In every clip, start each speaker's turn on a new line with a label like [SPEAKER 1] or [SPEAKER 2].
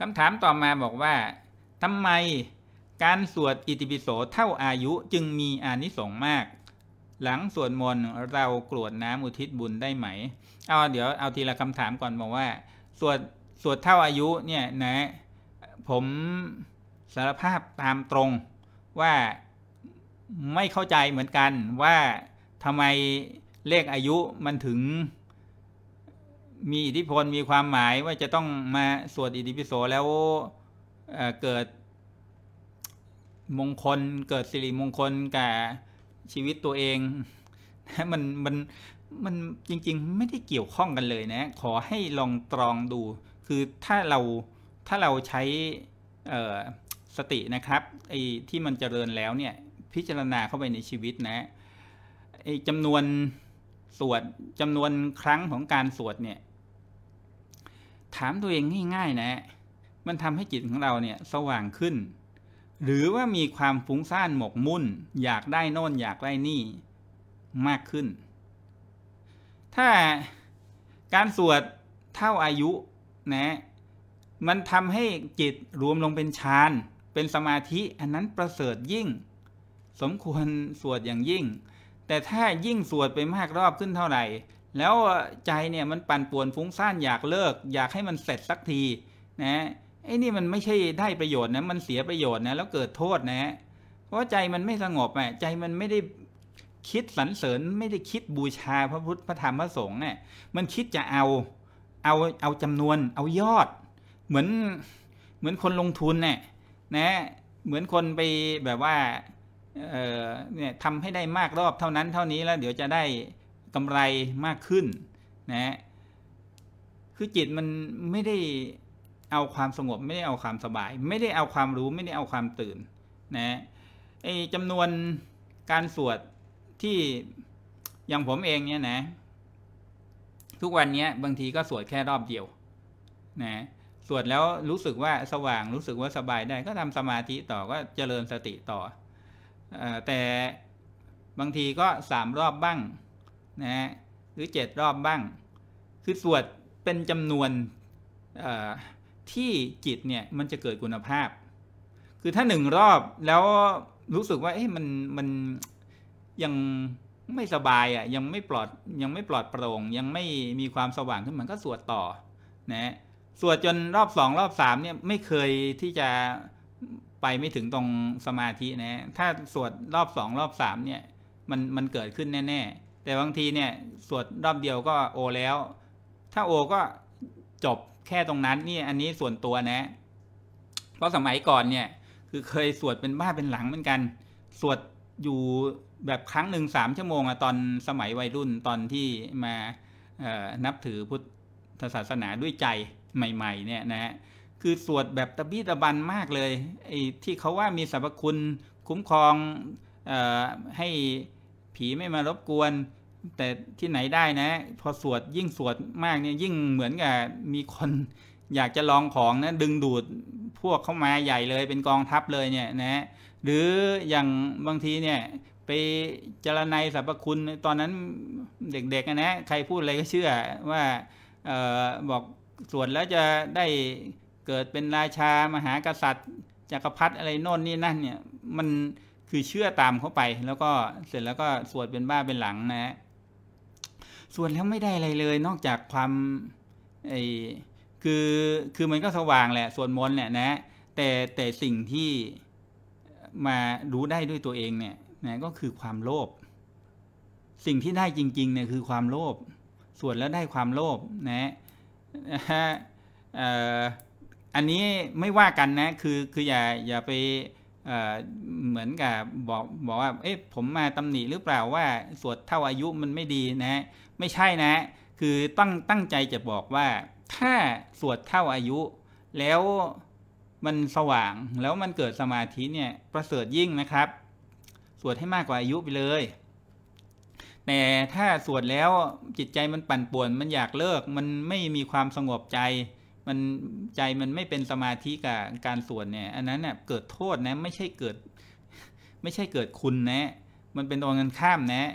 [SPEAKER 1] คำถามต่อมาบอกว่าทำไมการสวดอิติปิโสเท่าอายุจึงมีอานิสงส์มาก หลังสวดมนต์เรากรวดน้ำอุทิศบุญได้ไหมเอาเดี๋ยวเอาทีละคำถามก่อนบอกว่า สวดสวดเท่าอายุเนี่ยนะ ผมสารภาพตามตรงว่าไม่เข้าใจเหมือนกันว่าทำไมเลขอายุมันถึงมีอิทธิพล มีความหมายว่าจะต้องมาสวดอิติปิโสแล้วเกิด มงคลเกิดสิริมงคลกับชีวิตตัวเองมันมันมันจริงๆไม่ได้เกี่ยวข้องกันเลยนะ ขอให้ลองตรองดู คือถ้าเรา ถ้าเราใช้สตินะครับไอ้ที่มันเจริญแล้วเนี่ยพิจารณาเข้าไปในชีวิตนะไอ้จำนวนสวดจำนวนครั้งของการสวดเนี่ยถามตัวเองง่ายๆนะ มันทำให้จิตของเราเนี่ยสว่างขึ้น หรือว่ามีความฟุ้งซ่านหมกมุ่น อยากได้โน่นอยากได้นี่มากขึ้น ถ้าการสวดเท่าอายุนะมันทำให้จิตรวมลงเป็นฌานเป็นสมาธิอันนั้นประเสริฐยิ่ง สมควรสวดอย่างยิ่งแต่ถ้ายิ่งสวดไปมากรอบขึ้นเท่าไหร่ แล้วใจเนี่ยมันปั่นป่วนฟุ้งซ่านอยากเลิก อยากให้มันเสร็จสักทีนะไอ้นี่มันไม่ใช่ได้ประโยชน์นะมันเสียประโยชน์นะแล้วเกิดโทษนะเพราะใจมันไม่สงบอ่ะใจมันไม่ได้คิดสรรเสริญ ไม่ได้คิดบูชาพระพุทธพระธรรมพระสงฆ์เนี่ยมันคิดจะเอาเอาเอาจำนวนเอายอด เหมือนเหมือนคนลงทุนเนี่ยนะเหมือนคนไปแบบว่าเนี่ยทำให้ได้มากรอบเท่านั้น เท่านี้แล้ว เดี๋ยวจะได้กำไรมากขึ้นนะ คือจิตมันไม่ได้เอาความสงบ ไม่ได้เอาความสบาย ไม่ได้เอาความรู้ไม่ได้เอาความตื่นนะไอจำนวนการสวดที่อย่างผมเองเนี่ยนะ ทุกวันนี้บางทีก็สวดแค่รอบเดียวนะสวดแล้วรู้สึกว่าสว่าง รู้สึกว่าสบายได้ก็ทำสมาธิต่อ ก็เจริญสติต่อแต่บางทีก็สามรอบบ้างนะฮะหรือเจ็ดรอบบ้างคือสวดเป็นจำนวนที่จิตเนี่ยมันจะเกิดคุณภาพ คือถ้าหนึ่งรอบแล้วรู้สึกว่าเอ๊ะมันมันยังไม่สบายอะ่ะยังไม่ปลอดยังไม่ปลอดโปร่งยังไม่มีความสว่างขึ้นมันก็สวดต่อนะสวดจนรอบสองรอบสามเนี่ยไม่เคยที่จะไปไม่ถึงตรงสมาธินะ ถ้าสวดรอบสองรอบสามเนี่ย มันมันเกิดขึ้นแน่ๆ แต่บางทีเนี่ยสวดรอบเดียวก็โอแล้ว ถ้าโอก็จบแค่ตรงนั้นนี่อันนี้ส่วนตัวนะ เพราะสมัยก่อนเนี่ย คือเคยสวดเป็นบ้าเป็นหลังเหมือนกัน สวดอยู่แบบครั้งหนึ่งสามชั่วโมงอะตอนสมัยวัยรุ่นตอนที่มานับถือพุทธศาสนาด้วยใจใหม่ ๆเนี่ยนะฮะคือสวดแบบตะบี้ตะบันมากเลยไอ้ที่เขาว่ามีสรรพคุณคุ้มครองอให้ผีไม่มารบกวน แต่ที่ไหนได้นะพอสวดยิ่งสวดมากเนี่ยยิ่งเหมือนกับมีคนอยากจะลองของนะดึงดูดพวกเข้ามาใหญ่เลยเป็นกองทัพเลยเนี่ยนะหรืออย่างบางทีเนี่ยไปเจรนยสรรพคุณ ตอนนั้นเด็กๆนะใครพูดอะไรก็เชื่อว่าออบอกสวดแล้วจะได้เกิดเป็นราชามหากษัตริย์จักรพรรดิอะไรโน่นนี่นั่น เนี่ย มันคือเชื่อตามเขาไปแล้วก็เสร็จแล้วก็สวดเป็นบ้าเป็นหลังนะสวดแล้วไม่ได้อะไรเลย นอกจากความไอคือคือมันก็สว่างแหละสวดมนต์แหละนะ แต่แต่สิ่งที่มารู้ได้ด้วยตัวเองเนี่ยนะก็คือความโลภสิ่งที่ได้จริงๆเนี่ยคือความโลภส่วนแล้วได้ความโลภนะฮะอันนี้ไม่ว่ากันนะคือคืออย่าอย่าไปเหมือนกับบอกบอกว่าเอ๊ะผมมาตำหนิหรือเปล่าว่าสวดเท่าอายุมันไม่ดีนะไม่ใช่นะคือ ตั้งตั้งใจจะบอกว่า ถ้าสวดเท่าอายุ แล้วมันสว่างแล้วมันเกิดสมาธิเนี่ยประเสริฐยิ่งนะครับสวดให้มากกว่าอายุไปเลยแต่ถ้าสวดแล้วจิตใจมันปั่นป่วนมันอยากเลิกมันไม่มีความสงบใจมันใจมันไม่เป็นสมาธิกับการสวดเนี่ย อันนั้นเนี่ยเกิดโทษนะไม่ใช่เกิด ไม่ใช่เกิดคุณนะ มันเป็นตรงกันข้ามนะ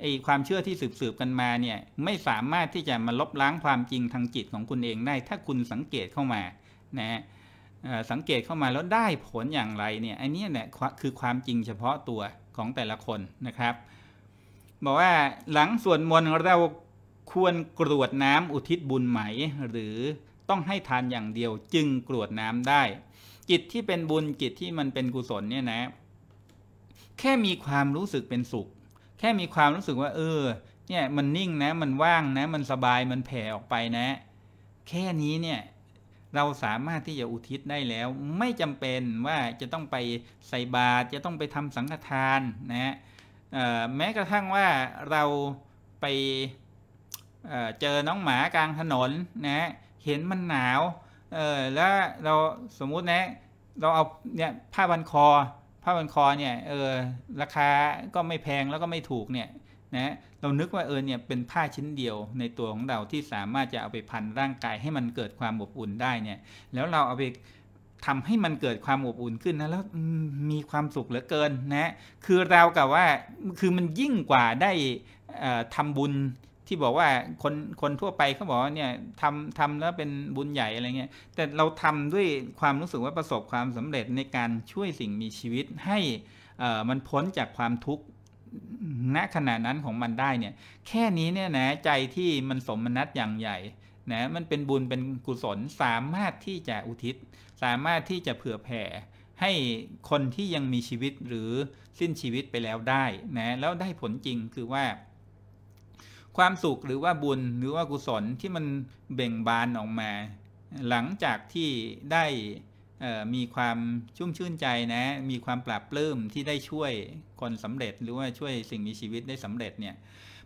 [SPEAKER 1] ไอความเชื่อที่สืบสืบกันมาเนี่ยไม่สามารถที่จะมาลบล้างความจริงทางจิตของคุณเองได้ ถ้าคุณสังเกตเข้ามานะสังเกตเข้ามาแล้วได้ผลอย่างไรเนี่ยอันนี้เนี่ยคือความจริงเฉพาะตัวของแต่ละคนนะครับ บอกว่าหลังสวดมนต์เราควรกรวดน้ำอุทิศบุญไหมหรือต้องให้ทานอย่างเดียวจึงกรวดน้ำได้จิตที่เป็นบุญจิตที่มันเป็นกุศลเนี่ยนะแค่มีความรู้สึกเป็นสุข แค่มีความรู้สึกว่าเออเนี่ยมันนิ่งนะมันว่างนะมันสบายมันแผ่ออกไปนะ แค่นี้เนี่ยเราสามารถที่จะอุทิศได้แล้วไม่จำเป็นว่าจะต้องไปใส่บาตรจะต้องไปทำสังฆทานนะแม้กระทั่งว่าเราไปเจอน้องหมา กลางถนนนะเห็นมันหนาว เออ แล้วเราสมมุตินะเราเอาเนี่ยผ้าบันคอ ผ้าบันคอเนี่ยเออ ราคาก็ไม่แพงแล้วก็ไม่ถูกเนี่ยนะ เรานึกว่าเออเนี่ยเป็นผ้าชิ้นเดียว ในตัวของเราที่สามารถจะเอาไปพันร่างกายให้มันเกิดความอบอุ่นได้เนี่ยแล้วเราเอาไปทำให้มันเกิดความอบอุ่นขึ้นนะ แล้วมีความสุขเหลือเกิน นะ คือเรากับว่า คือมันยิ่งกว่าได้ทำบุญที่บอกว่าคนคนทั่วไปเขาบอกว่าเนี่ยทำทำแล้วเป็นบุญใหญ่อะไรเงี้ย แต่เราทำด้วยความรู้สึกว่าประสบความสำเร็จในการช่วยสิ่งมีชีวิต ให้มันพ้นจากความทุกข์ณขณะนั้นของมันได้เนี่ยแค่นี้เนี่ยนะใจที่มันสมนัตอย่างใหญ่ นะมันเป็นบุญเป็นกุศลสามารถที่จะอุทิศ สามารถที่จะเผื่อแผ่ ให้คนที่ยังมีชีวิตหรือสิ้นชีวิตไปแล้วได้ นะแล้วได้ผลจริงคือว่าความสุขหรือว่าบุญหรือว่ากุศลที่มันเบ่งบานออกมา หลังจากที่ได้มีความชุ่มชื่นใจนะมีความปราบปลื้มที่ได้ช่วยคนสำเร็จหรือว่าช่วยสิ่งมีชีวิตได้สำเร็จเนี่ย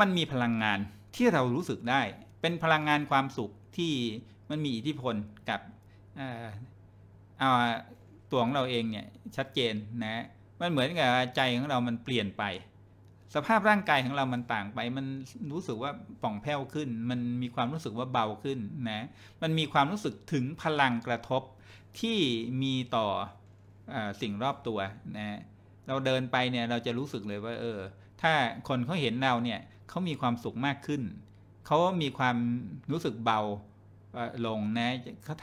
[SPEAKER 1] มันมีพลังงานที่เรารู้สึกได้ เป็นพลังงานความสุขที่มันมีอิทธิพลกับตัวของเราเองเนี่ยชัดเจนนะมันเหมือนกับใจของเรา มันเปลี่ยนไปสภาพร่างกายของเรา มันต่างไป มันรู้สึกว่าป่องแผ้วขึ้น มันมีความรู้สึกว่าเบาขึ้น นะ มันมีความรู้สึกถึงพลังกระทบที่มีต่ออสิ่งรอบตัว นะ เราเดินไปเนี่ย เราจะรู้สึกเลยว่า เออ ถ้าคนเขาเห็นเราเนี่ยเขามีความสุขมากขึ้น เขามีความรู้สึกเบาลงนะ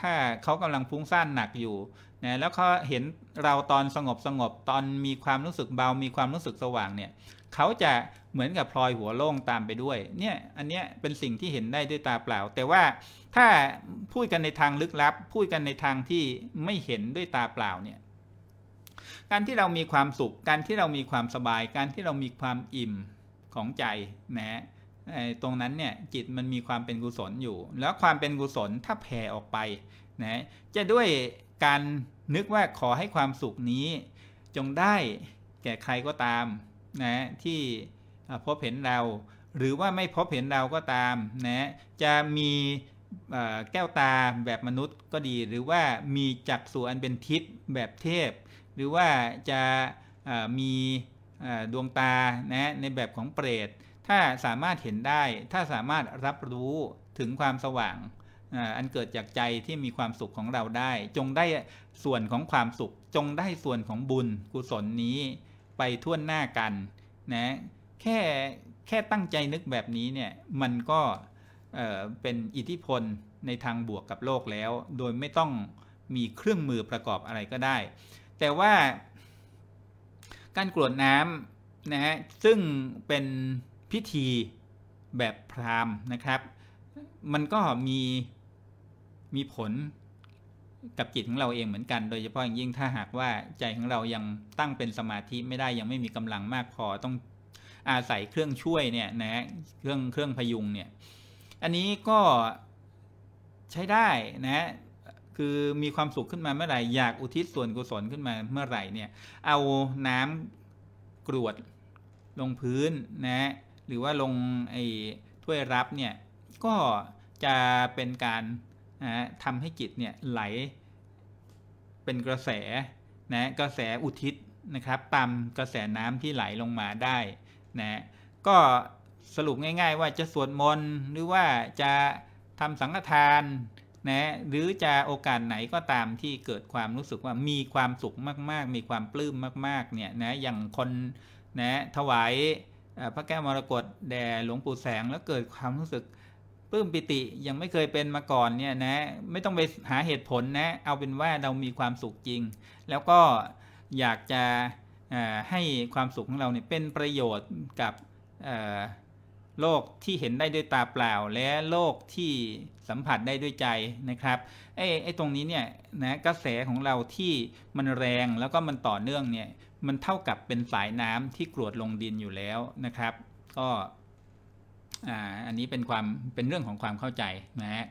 [SPEAKER 1] ถ้าเขากำลังฟุ้งซ่านหนักอยู่นะแล้วเขาเห็นเราตอนสงบสงบตอนมีความรู้สึกเบามีความรู้สึกสว่างเนี่ยเขาจะเหมือนกับพลอยหัวโล่งตามไปด้วยเนี่ยอันเนี้ยเป็นสิ่งที่เห็นได้ด้วยตาเปล่า แต่ว่าถ้าพูดกันในทางลึกลับพูดกันในทางที่ไม่เห็นด้วยตาเปล่าเนี่ยการที่เรามีความสุข การที่เรามีความสบายการที่เรามีความอิ่มของใจนะฮะตรงนั้นเนี่ยจิตมันมีความเป็นกุศลอยู่ แล้วความเป็นกุศลถ้าแผ่ออกไปนะจะด้วยการนึกว่าขอให้ความสุขนี้จงได้แก่ใครก็ตามนะที่พบเห็นเรา หรือว่าไม่พบเห็นเราก็ตามนะจะมีแก้วตาแบบมนุษย์ก็ดี หรือว่ามีจักส่ันเป็นทิพย์แบบเทพ หรือว่าจะมีดวงตานะในแบบของเปรตถ้าสามารถเห็นได้ ถ้าสามารถรับรู้ถึงความสว่าง อันเกิดจากใจที่มีความสุขของเราได้ จงได้ส่วนของความสุข จงได้ส่วนของบุญกุศลนี้ไปท่วนหน้ากัน นะ แค่ แค่ตั้งใจนึกแบบนี้เนี่ย มันก็เป็นอิทธิพลในทางบวกกับโลกแล้ว โดยไม่ต้องมีเครื่องมือประกอบอะไรก็ได้ แต่ว่าการกรวดน้ำนะฮะ ซึ่งเป็นพิธีแบบพราหมณ์นะครับ มันก็มีมีผลกับจิตของเราเองเหมือนกัน โดยเฉพาะอย่างยิ่งถ้าหากว่าใจของเรายังตั้งเป็นสมาธิไม่ได้ยังไม่มีกำลังมาก พอต้องอาศัยเครื่องช่วยเนี่ยนะเครื่องเครื่องพยุงเนี่ย อันนี้ก็ใช้ได้นะคือมีความสุขขึ้นมาเมื่อไหร่อยากอุทิศส่วนกุศลขึ้นมาเมื่อไหร่เนี่ย เอาน้ำกรวดลงพื้นนะหรือว่าลงไอ้ถ้วยรับเนี่ยก็จะเป็นการนะทำให้จิตเนี่ยไหลเป็นกระแสนะกระแสอุทิศนะครับ ตามกระแสน้ำที่ไหลลงมาได้นะก็สรุปง่ายๆ ว่าจะสวดมนต์หรือว่าจะทำสังฆทานนะหรือจะโอกาสไหนก็ตามที่เกิดความรู้สึกว่ามีความสุขมากๆ มีความปลื้มมากๆเนี่ยนะอย่างคนนะถวายพระแก้วมรกตแด่หลวงปู่แสงแล้วเกิดความรู้สึกปลื้มปิติยังไม่เคยเป็นมาก่อนเนี่ยนะไม่ต้องไปหาเหตุผลนะเอาเป็นว่าเรามีความสุขจริง แล้วก็อยากจะให้ความสุขของเราเนี่ยเป็นประโยชน์กับโลกที่เห็นได้ด้วยตาเปล่า และโลกที่สัมผัสได้ด้วยใจนะครับไอ้ไอ้ตรงนี้เนี่ยนะกระแสของเราที่มันแรงแล้วก็มันต่อเนื่องเนี่ยมันเท่ากับเป็นสายน้ำที่กรวดลงดินอยู่แล้วนะครับ ก็อันนี้เป็นความเป็นเรื่องของความเข้าใจนะฮะ